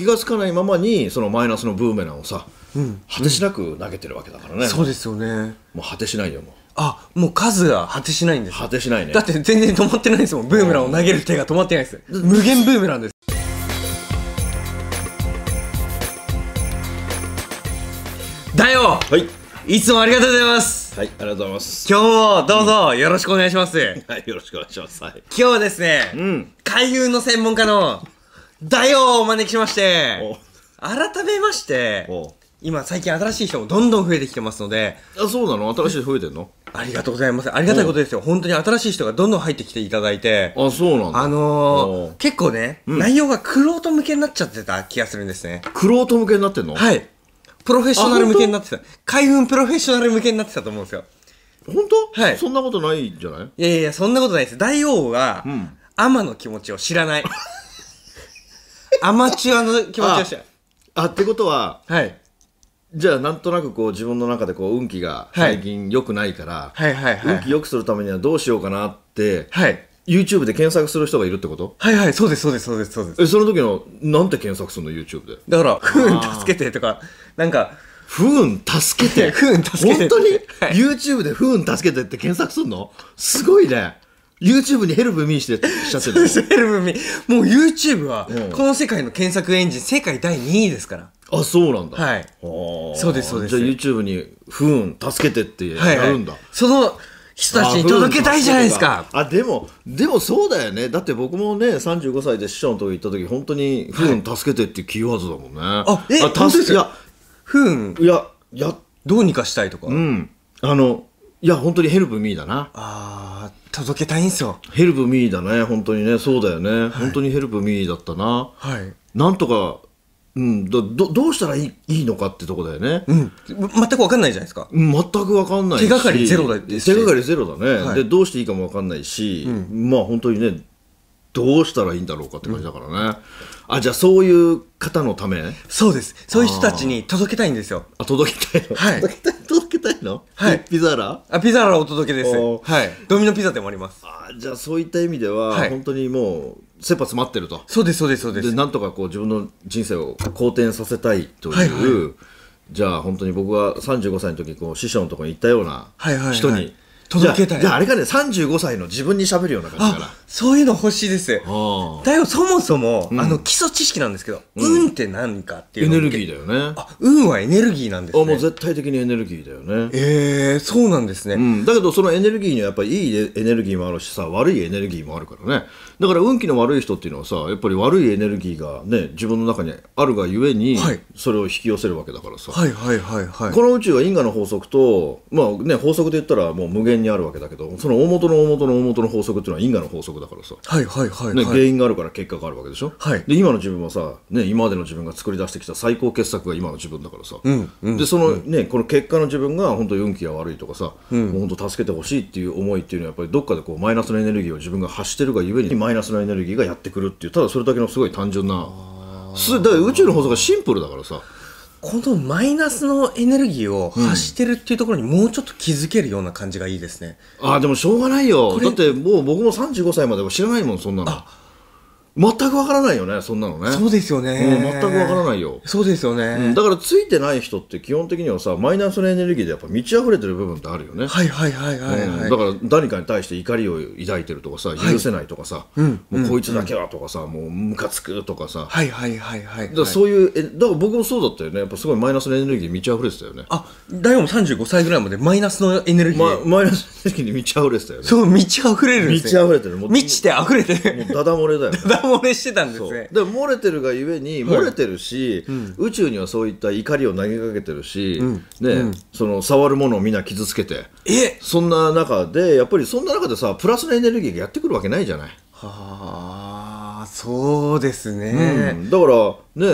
気が付かないままにそのマイナスのブーメランをさ、うん、果てしなく投げてるわけだからね、うん、そうですよねもう果てしないよもうあもう数が果てしないんです果てしないねだって全然止まってないですもんブーメランを投げる手が止まってないです無限ブーメランですだよはいいつもありがとうございます。はい、ありがとうございます。今日もどうぞよろしくお願いします。うん、はい、よろしくお願いします。はい、今日はですね、うん、海運の専門家のだよお招きしまして改めまして今最近新しい人もどんどん増えてきてますのであそうなの新しい人増えてんのありがとうございます。ありがたいことですよ。本当に新しい人がどんどん入ってきていただいて。あ、そうなんだ。あのー、結構ね、うん、内容がクロート向けになっちゃってた気がするんですね。クロート向けになってんのはい。プロフェッショナル向けになってた。海運プロフェッショナル向けになってたと思うんですよ。本当はい。そんなことないんじゃないいやいや、そんなことないです。大王は、うん、天の気持ちを知らない。アマチュアの気持ちでしたよあってことははいじゃあなんとなくこう自分の中でこう運気が最近良くないから、はいはいはい運気良くするためにはどうしようかなって、はい YouTube で検索する人がいるってことはいはいそうですそうですそうですそうですえその時のなんて検索するの YouTube でだから「不運助けて」とかなんか不運助けて不運助けて本当に、はい YouTube で不運助けてって検索するのすごいね YouTube にヘルプミーしてしちゃってるヘルプミーもう YouTube はこの世界の検索エンジン世界第2位ですからあそうなんだはいそうですそうですじゃあ YouTube に「不運助けて」ってやるんだ、はいはい、その人たちに届けたいじゃないですかあでもでもそうだよねだって僕もね35歳で師匠のとこ行った時本当に「ふーん、助けて」ってキーワードだもんね、はい、あえあ助けいやーん。いややどうにかしたいとかうんあのいや本当にヘルプミーだなああ届けたいんすよヘルプミーだね本当にねそうだよね、はい、本当にヘルプミーだったなはいなんとかうん、どどうしたらいいいいのかってとこだよね、うん、全く分かんないじゃないですか、うん、全く分かんないし手がかりゼロだ手がかりゼロだね、はい、でどうしていいかも分かんないし、うん、まあ本当にねどうしたらいいんだろうかって感じだからね、うん、あじゃあそういう方のためそうですそういう人たちに届けたいんですよあ届けたいの、はい、届けたいたいのはいピザーラあピザーラお届けですはいドミノピザでもありますあじゃあそういった意味では、はい本当にもう切羽詰まってるとそうですそうですそうでですなんとかこう自分の人生を好転させたいという、はいはじゃあ本当に僕が35歳の時こう師匠のところに行ったようなはいはいはい人に届けたいじゃああれかね35歳の自分に喋るような感じかなそういうの欲しいですだよそもそも、うん、あの基礎知識なんですけど、うん、運って何かっていうエネルギーだよねあ運はエネルギーなんですねあもう絶対的にエネルギーだよねええー、そうなんですね、うん、だけどそのエネルギーにはやっぱりいいエネルギーもあるしさ悪いエネルギーもあるからねだから運気の悪い人っていうのはさやっぱり悪いエネルギーがね自分の中にあるがゆえに、はい、それを引き寄せるわけだからさはいはいはいはいこの宇宙は因果の法則とまあね法則で言ったらもう無限にあるわけだけどその大元の大元の大元の法則っていうのは因果の法則だからさ、はいはいはい、はい、ね、原因があるから結果があるわけでしょ、はい、で今の自分はさ、ね、今までの自分が作り出してきた最高傑作が今の自分だからさ、うんでその、ね、この結果の自分が本当運気が悪いとかさ、うん、もう本当助けてほしいっていう思いっていうのはやっぱりどっかでこうマイナスのエネルギーを自分が発してるがゆえにマイナスのエネルギーがやってくるっていうただそれだけのすごい単純なだから宇宙の法則がシンプルだからさこのマイナスのエネルギーを発してるっていうところにもうちょっと気づけるような感じがいいですね。ああ、でもしょうがないよ。だってもう僕も35歳までは知らないもん、そんなの。あ全くわからないよねそんなのねそうですよね、うん、全くわからないよそうですよね、うん、だからついてない人って基本的にはさマイナスのエネルギーでやっぱ満ち溢れてる部分ってあるよねはいはいはいはい、はいうん、だから誰かに対して怒りを抱いてるとかさ許せないとかさ、はい、もうこいつだけはとかさ、もうムカつくとかさはいはいはいはい、だからそういうえだから僕もそうだったよねやっぱすごいマイナスのエネルギー満ち溢れてたよねあ大悟も35歳ぐらいまでマイナスのエネルギー、ま、マイナスのエネルギーに満ち溢れてたよねそう満ち溢れるんです、満ち溢れてる満ちて溢れてるもうダダ漏れだよ、ね漏れしてたんですねで漏れてるがゆえに漏れてるし、うん、宇宙にはそういった怒りを投げかけてるし、うん、ね、うん、その触るものをみんな傷つけてえそんな中でやっぱりそんな中でさプラスのエネルギーがやってくるわけないじゃない。はあそうですね、だからね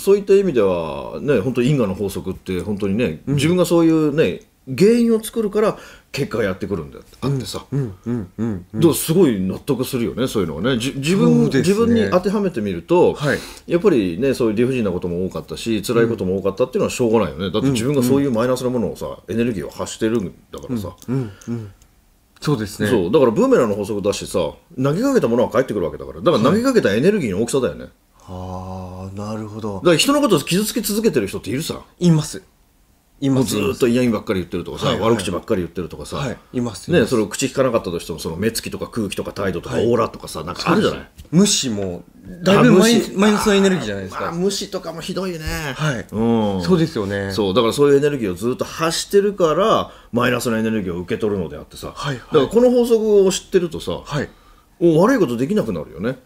そういった意味ではね本当因果の法則って本当にね自分がそういうね、原因を作るから結果やってくるんだってあってさ、うんうんうんうん、すごい納得するよねそういうのはね自分、ね、自分に当てはめてみると、はい、やっぱりねそういう理不尽なことも多かったし辛いことも多かったっていうのはしょうがないよねだって自分がそういうマイナスなものをさエネルギーを発してるんだからさ、うんうん、そうですねそうだからブーメランの法則だしさ投げかけたものは返ってくるわけだからだから投げかけたエネルギーの大きさだよね、はいあなるほどだから人のことを傷つけ続けてる人っているさいます今ずっと嫌味ばっかり言ってるとかさ、はいはい悪口ばっかり言ってるとかさ、はい、いますねそれを口聞かなかったとしてもその目つきとか空気とか態度とか、はい、オーラとかさなんかあるじゃない無視もだいぶマイマイナスのエネルギーじゃないですか、まあ、無視とかもひどいねはい、うん、そうですよねそうだからそういうエネルギーをずっと発してるからマイナスのエネルギーを受け取るのであってさ、はいはい、だからこの法則を知ってるとさ、はい、悪いことできなくなるよね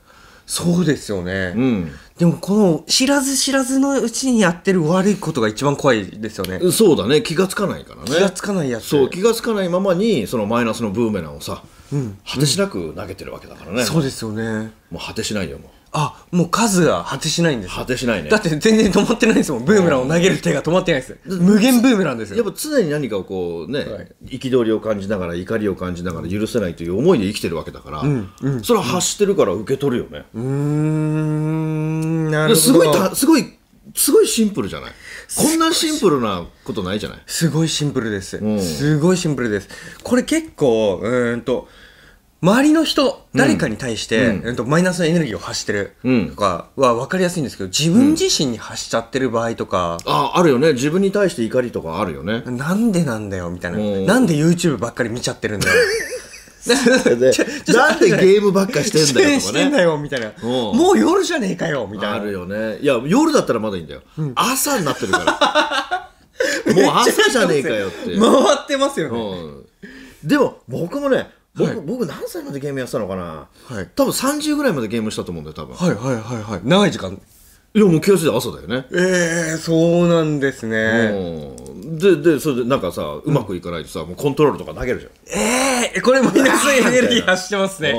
そうですよね、うん、でもこの知らず知らずのうちにやってる悪いことが一番怖いですよねそうだね気がつかないからね気がつかないやつそう気がつかないままにそのマイナスのブーメランをさ、うん、果てしなく投げてるわけだからね、うん、そうですよねもう果てしないよもうあもう数が果てしないんです果てしないねだって全然止まってないんですもんブーメランを投げる手が止まってないです無限ブーメランですよやっぱ常に何かをこうね憤、はい、りを感じながら怒りを感じながら許せないという思いで生きてるわけだから、うんうん、それは発してるから受け取るよねうんなるほどすごいすごいすごいシンプルじゃないこんなシンプルなことないじゃないすごいシンプルです、うん、すごいシンプルですこれ結構うんと周りの人、誰かに対して、うん、えっと、マイナスのエネルギーを発してるとかは分かりやすいんですけど、自分自身に発しちゃってる場合とか。うん、あ、あるよね。自分に対して怒りとかあるよね。なんでなんだよ、みたいな。なんで YouTube ばっかり見ちゃってるんだよ。なんでゲームばっかしてんだよとかね。してんだよみたいな。もう夜じゃねえかよみたいな。あるよね。いや、夜だったらまだいいんだよ。うん、朝になってるから。もう朝じゃねえかよって。回ってますよね。でも僕もね僕はい、僕何歳までゲームやってたのかな、はい、多分30ぐらいまでゲームしたと思うんだよ多分はいはいはいはい長い時間いやもう気が付いた朝だよねええー、そうなんですね、ででそれでなんかさうまくいかないとさ、うん、もうコントロールとか投げるじゃんええー、これマイナスエネルギー発してますね、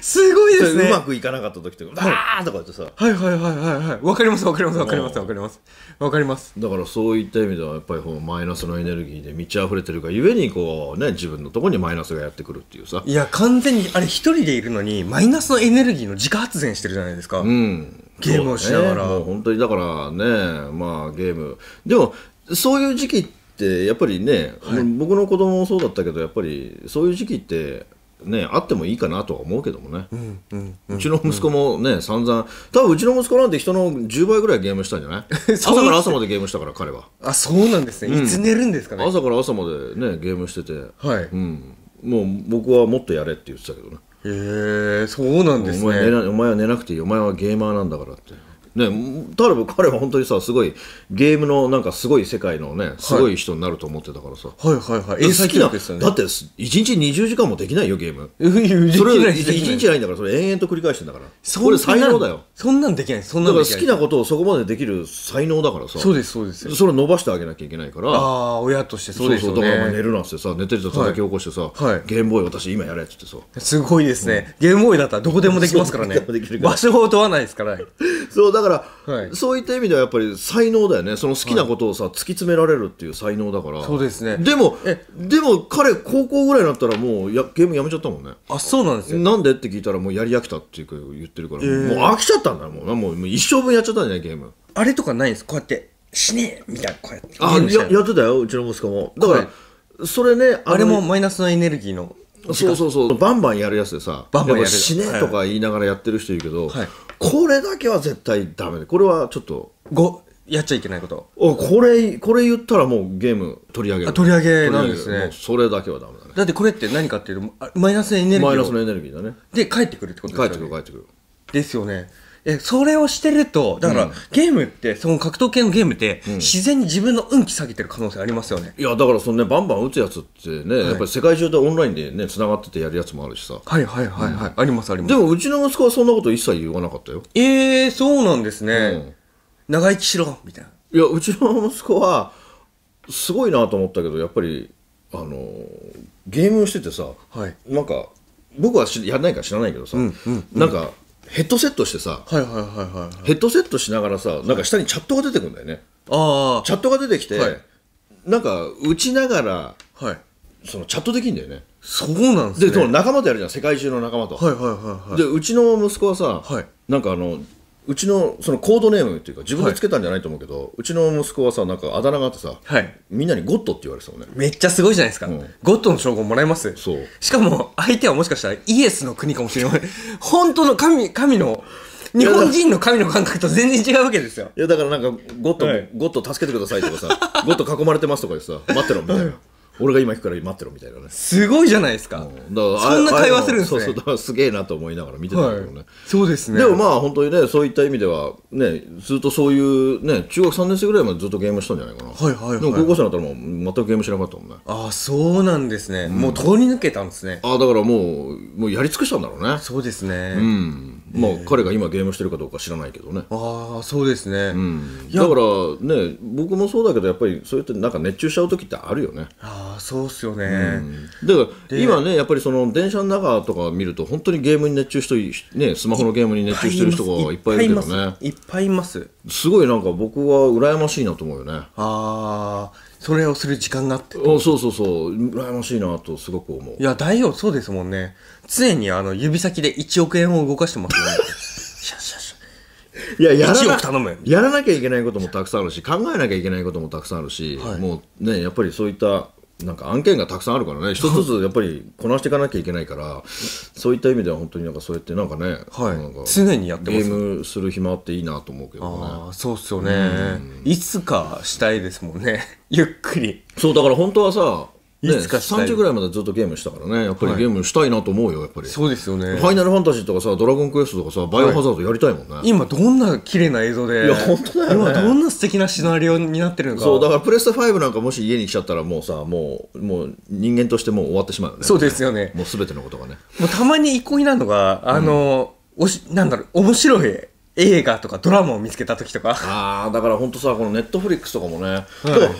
すごいですねうまくいかなかった時とか「ああ!」とかってさはいはいはいはいはいわかりますわかりますわかりますわかりますわかりますだからそういった意味ではやっぱりこうマイナスのエネルギーで満ち溢れてるがゆえにこうね自分のところにマイナスがやってくるっていうさいや完全にあれ一人でいるのにマイナスのエネルギーの自家発電してるじゃないですか、うん、ゲームをしながら、ね、もう本当にだからねまあゲームでもそういう時期ってやっぱりね、はい、僕の子供もそうだったけどやっぱりそういう時期ってね、あってもいいかなとは思うけどもね、うんうんうん、うちの息子もね、散々、多分うちの息子なんて人の10倍ぐらいゲームしたんじゃない 朝から朝までゲームしたから、彼は。あ、そうなんですね、いつ寝るんですかね。朝から朝までね、ゲームしてて、はい、うん、もう僕はもっとやれって言ってたけどね。へえ、そうなんですねお前お前は寝なくていい、お前はゲーマーなんだからって。ね、だか彼は本当にさすごいゲームのなんかすごい世界のねすごい人になると思ってたからさ、はい、はいはいはい英ですよねだって1日20時間もできないよゲーム それ1日ないんだからそれ延々と繰り返してんだからこれ才能だよそんなんできないそんなんだから好きなことをそこまでできる才能だからさそうですそうですそれ伸ばしてあげなきゃいけないからああ親としてそうですよねそうそうだから寝るなんてさ寝てると叩き起こしてさ、はい、ゲームボーイ私今やれっつってさすごいですね、うん、ゲームボーイだったらどこでもできますからね 場所を問わないですから そうだからから、はい、そういった意味ではやっぱり才能だよねその好きなことをさ、はい、突き詰められるっていう才能だからそうですねでもでも彼高校ぐらいになったらもうやゲームやめちゃったもんねあそうなんですよなんでって聞いたらもうやり飽きたっていうか言ってるから、えー、もう飽きちゃったんだもうもう一生分やっちゃったんじゃないゲームあれとかないんですこうやって死ねみたいなこうやってあややってたようちの息子もだからそれねあれもマイナスのエネルギーのそうそうそうバンバンやるやつでさバンバンやる死ねとか言いながらやってる人いるけど、はい、これだけは絶対ダメでこれはちょっとごやっちゃいけないことおこれこれ言ったらもうゲーム取り上げる取り上げなんですねそれだけはダメだねだってこれって何かっていうとマイナスのエネルギーマイナスのエネルギーだねで帰ってくるってことですよね帰ってくる帰ってくるですよねえそれをしてるとだから、うん、ゲームってその格闘系のゲームって、うん、自然に自分の運気下げてる可能性ありますよねいやだからその、ね、バンバン打つやつってね、はい、やっぱり世界中でオンラインでねつながっててやるやつもあるしさはいはいはいはい、うん、ありますありますでもうちの息子はそんなこと一切言わなかったよええー、そうなんですね、長生きしろみたいないやうちの息子はすごいなと思ったけどやっぱりあのゲームをしててさ、はい、なんか僕はやらないか知らないけどさ、うんうん、なんかヘッドセットしてさ、ヘッドセットしながらさなんか下にチャットが出てくるんだよねああチャットが出てきて、はい、なんか打ちながら、はい、そのチャットできるんだよねそうなんですねで仲間とやるじゃん世界中の仲間とはいはいはい、はい、でうちの息子はさ、はい、なんかあのうちのそのコードネームっていうか自分でつけたんじゃないと思うけど、うちの息子はさなんかあだ名があってさ、はいみんなにゴッドって言われてたもんねめっちゃすごいじゃないですか、うんゴッドの称号もらえますそうしかも相手はもしかしたらイエスの国かもしれない 本当の神神の日本人の神の感覚と全然違うわけですよいやだからなんかゴッド、はいゴッド助けてくださいとかさゴッド囲まれてますとかでさ待ってろみたいな俺が今行くから待ってろみたいなねすごいじゃないですかだからそんな会話するんですねそうそうだからすげえなと思いながら見てたけどね、はい、そうですねでもまあ本当にねそういった意味ではねずっとそういうね中学3年生ぐらいまでずっとゲームしたんじゃないかなはいはい、はい、でも高校生になったらもう全くゲームしなかったもんねああそうなんですね、うん、もう通り抜けたんですねああだからもうもうやり尽くしたんだろうねそうですねうんまあ、彼が今ゲームしてるかどうか知らないけどねああそうですね、うん、だからね僕もそうだけどやっぱりそうやってなんか熱中しちゃう時ってあるよねああそうっすよね、うん、だから今ねやっぱりその電車の中とか見ると本当にゲームに熱中してねスマホのゲームに熱中してる人がいっぱいいるけどねいっぱいいますすごいなんか僕は羨ましいなと思うよねああそれをする時間があってそうそうそう羨ましいなとすごく思ういや大王そうですもんね常にあの指先で1億円を動かしてますよねシャシャシャいややら1億頼むやらなきゃいけないこともたくさんあるし考えなきゃいけないこともたくさんあるし、はい、もうねやっぱりそういったなんか案件がたくさんあるからね、一つずつ やっぱりこなしていかなきゃいけないから、そういった意味では本当になんかそうやってなんかね、はい、なんか常にやってます、ね、ゲームする暇っていいなと思うけどね。そうっすよね、いつかしたいですもんね、ゆっくり。そう、だから本当はさ、いつかしたい、ね、3時ぐらいまでずっとゲームしたからねやっぱりゲームしたいなと思うよやっぱりそうですよねファイナルファンタジーとかさドラゴンクエストとかさバイオハザードやりたいもんね、はい、今どんな綺麗な映像でいや本当だよ、ね、今どんな素敵なシナリオになってるのかそうだからプレス5なんかもし家に来ちゃったらもうさもうもう人間としてもう終わってしまうよねそうですよねもうすべてのことがねもうたまに憩いなのがあの、うん、おしなんだろう面白い映画とかドラマを見つけた時とかああだから本当さこのネットフリックスとかもね、はい、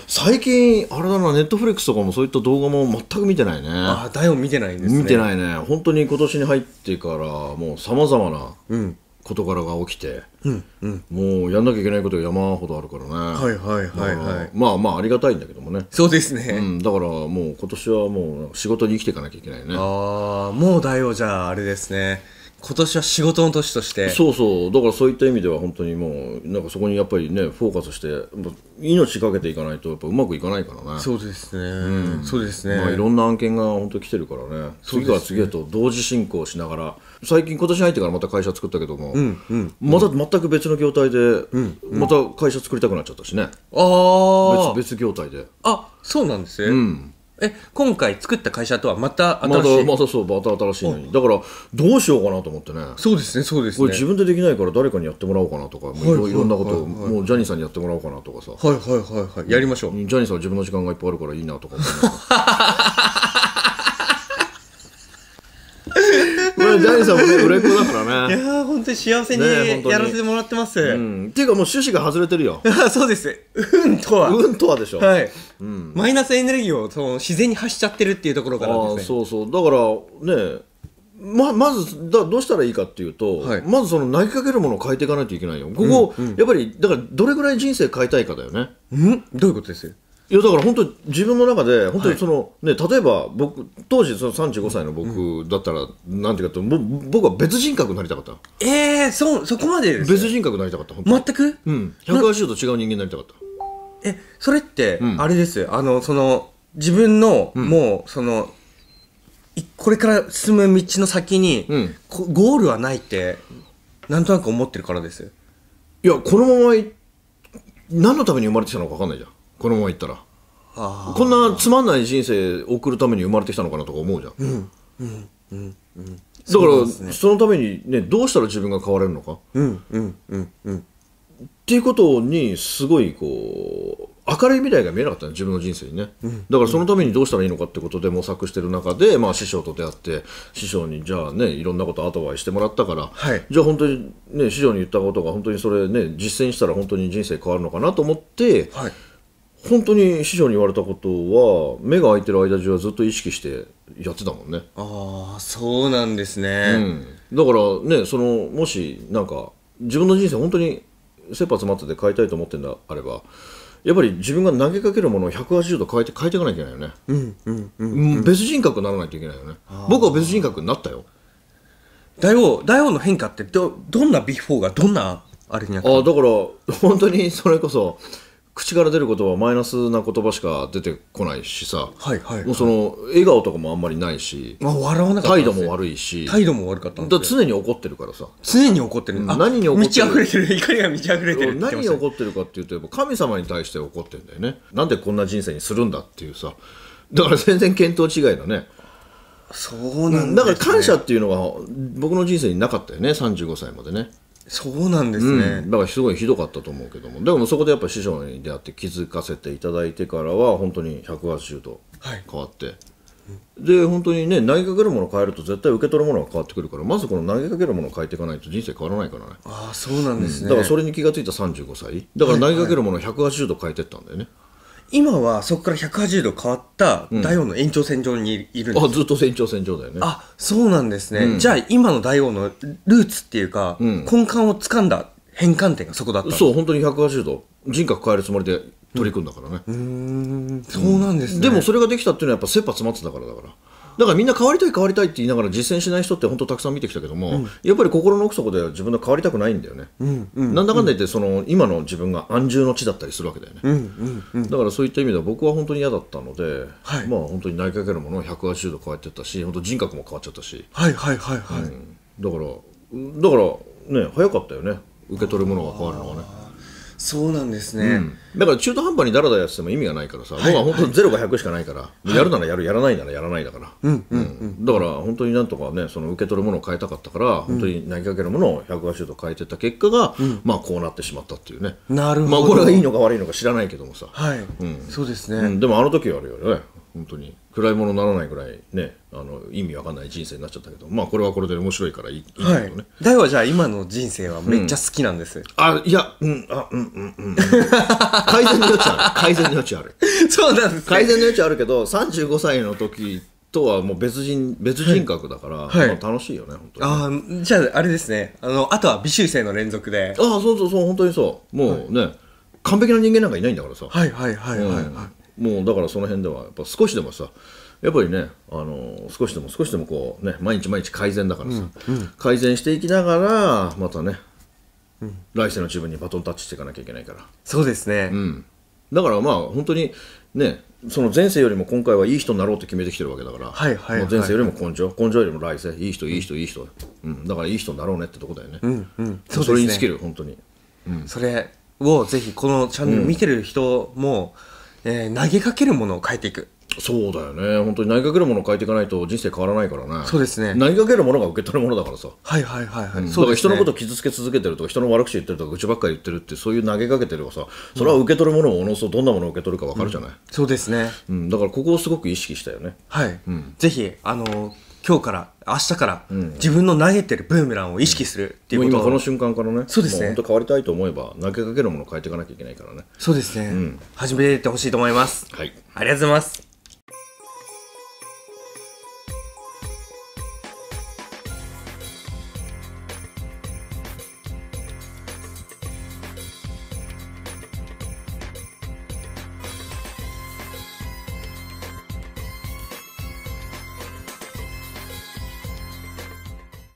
最近あれだなネットフリックスとかもそういった動画も全く見てないねああ台本見てないんですね見てないね本当に今年に入ってからもうさまざまな事柄が起きて、うんうん、もうやんなきゃいけないことが山ほどあるからねはいはいはいはいまあまあありがたいんだけどもねそうですね、うん、だからもう今年はもう仕事に生きていかなきゃいけないねああもうだよじゃああれですね今年は仕事の年としてそうそうだからそういった意味では本当にもうなんかそこにやっぱりねフォーカスして命かけていかないとやっぱうまくいかないからねそうですね、うん、そうですね、まあ、いろんな案件が本当来てるからね、ね、次から次へと同時進行しながら最近今年入ってからまた会社作ったけども、うんうん、また全く別の業態で、うんうん、また会社作りたくなっちゃったしね、ああ別別業態であそうなんですね、うんえ今回作った会社とはまたま新しい、たまたそうまた新しいのにだからどうしようかなと思ってねそうですねそうですこねれ自分でできないから誰かにやってもらおうかなとかもういろ、はいいろんなことをもうジャニーさんにやってもらおうかなとかさはいはいはいはいやりましょうジャニーさんは自分の時間がいっぱいあるからいいなとか思いま ジャニーさんもね売れっ子だからねいや本当に幸せにやらせてもらってます、うん、っていうかもう趣旨が外れてるよ そうですうんとはうんとはでしょはい、うん、マイナスエネルギーをその自然に発しちゃってるっていうところからですねそうそうだからねままずだどうしたらいいかっていうと、はい、まずその投げかけるものを変えていかないといけないよここ、うんうん、やっぱりだからどれぐらい人生変えたいかだよね、うん、どういうことですいやだから本当自分の中で本当にその、はい、ね例えば僕当時その三十五歳の僕だったら、うん、なんていうかと僕は別人格になりたかった。ええー、そそこまで別人格になりたかった。全く？うん。百八十違う人間になりたかった。えそれって、あれです。あのその自分の、もうそのこれから進む道の先に、うん、ゴールはないってなんとなく思ってるからです。いやこのまま何のために生まれてきたのか分かんないじゃん。このままいったらこんなつまんない人生送るために生まれてきたのかなとか思うじゃん、うんうんうんうん、だからそ、ね,、のために、ね、どうしたら自分が変われるのか、うんうんうんうん、っていうことにすごいこう明るい未来が見えなかったね自分の人生にね、うん、だからそのためにどうしたらいいのかってことで模索してる中で、まあ、師匠と出会って師匠にじゃあねいろんなことアドバイスしてもらったから、はい、じゃあ本当にね師匠に言ったことが本当にそれね実践したら本当に人生変わるのかなと思って、はい本当に師匠に言われたことは目が開いてる間中はずっと意識してやってたもんねああそうなんですね、うん、だからねそのもしなんか自分の人生本当に切羽詰まってて変えたいと思ってるんだあればやっぱり自分が投げかけるものを180度変えて変えていかなきゃいけないよね、うんうんうん、うん、別人格にならないといけないよね僕は別人格になったよ大王大王の変化ってどどんなビフォーがどんなあれにあったあだから本当にそれこそ口から出る言葉はマイナスな言葉しか出てこないしさ、はいはい、はい、もうその笑顔とかもあんまりないし、まあ、笑わなかった態度も悪いし態度も悪かったんだ常に怒ってるからさ常に怒ってる、何に怒ってる溢れてる怒りが満ち溢れてる何に怒ってるかっていうとやっぱ神様に対して怒ってんだよねなんでこんな人生にするんだっていうさだから全然見当違いだねそうなん、ね、だから感謝っていうのは僕の人生になかったよね35歳までねそうなんですね、うん、だからすごいひどかったと思うけどもでもそこでやっぱ師匠に出会って気づかせていただいてからは本当に180度変わって、はい、で本当にね投げかけるものを変えると絶対受け取るものが変わってくるからまずこの投げかけるものを変えていかないと人生変わらないからねああそうなんですね、うん、だからそれに気が付いた35歳だから投げかけるものを180度変えていったんだよね、はいはい今はそこから180度変わった大王の延長線上にいるんです、うん、あずっと延長線上だよねあそうなんですね、うん、じゃあ今の大王のルーツっていうか、うん、根幹をつかんだ変換点がそこだったそう本当に180度人格変えるつもりで取り組んだからねうんそうなんですねでもそれができたっていうのはやっぱ切羽詰まってたからだからだからみんな変わりたい変わりたいって言いながら実践しない人って本当たくさん見てきたけども、うん、やっぱり心の奥底では自分の変わりたくないんだよね、うんうん、なんだかんだ言ってその今の自分が安住の地だったりするわけだよね、だからそういった意味では僕は本当に嫌だったので、はい、まあ本当に投げかけるものを180度変えてったし本当人格も変わっちゃったしはいはいはいはい、だからだからね早かったよね受け取るものが変わるのはねそうなんですね、うん、だから中途半端にだらだらやってても意味がないからさ、はい、僕は本当にゼロか100しかないから、はい、やるならやるやらないならやらないだから、うんうん、だから本当になんとかねその受け取るものを変えたかったから、本当に投げかけるものを180度変えてた結果が、まあこうなってしまったっていうねなるほど、まあ、これがいいのか悪いのか知らないけどもさ、はいうん、そうですね、でもあの時はあれよね本当に暗いものにならないぐらいねあの意味わかんない人生になっちゃったけどまあこれはこれで面白いからいい,、い、いんけどね大はじゃあ今の人生はめっちゃ好きなんです、あいやうんあうんうんうん、うん、改善の余地ある改善の余地ある そうなんです、ね、改善の余地あるけど35歳の時とはもう別人別人格だから、はい、楽しいよね本当にあじゃああれですねあのあとは美修正の連続でああそうそうそう本当にそうもうね、はい、完璧な人間なんかいないんだからさはいはいはいはい、はい、うんもうだからその辺ではやっぱ少しでもさやっぱりね、あの少しでも少しでもこう、ね、毎日毎日改善だからさ、うんうん、改善していきながらまたね、うん、来世の自分にバトンタッチしていかなきゃいけないからそうですね、うん、だからまあ本当にねその前世よりも今回はいい人になろうって決めてきてるわけだから、はいはい、はい、前世よりも根性根性よりも来世いい人いい人いい人、うん、だからいい人になろうねってとこだよね,、うんうんそう、ね、それに尽きる本当に、うん、それをぜひこのチャンネル見てる人も、うんえー、投げかけるものを変えていく。そうだよね本当に投げかけるものを変えていかないと人生変わらないからねそうですね投げかけるものが受け取るものだからさはいはいはいはい、うん、そう、ね、人のことを傷つけ続けてるとか人の悪口言ってるとか愚痴ばっかり言ってるってそういう投げかけてるかさそれは受け取るものもおのそどんなものを受け取るか分かるじゃない、うん、そうですね、うん、だからここをすごく意識したよねはい、うん、ぜひあのー今日から明日から自分の投げてるブーメランを意識するっていうことうん、今この瞬間からねそうですね本当変わりたいと思えば投げかけるものを変えていかなきゃいけないからねそうですね、うん、始めてほしいと思います、はい、ありがとうございます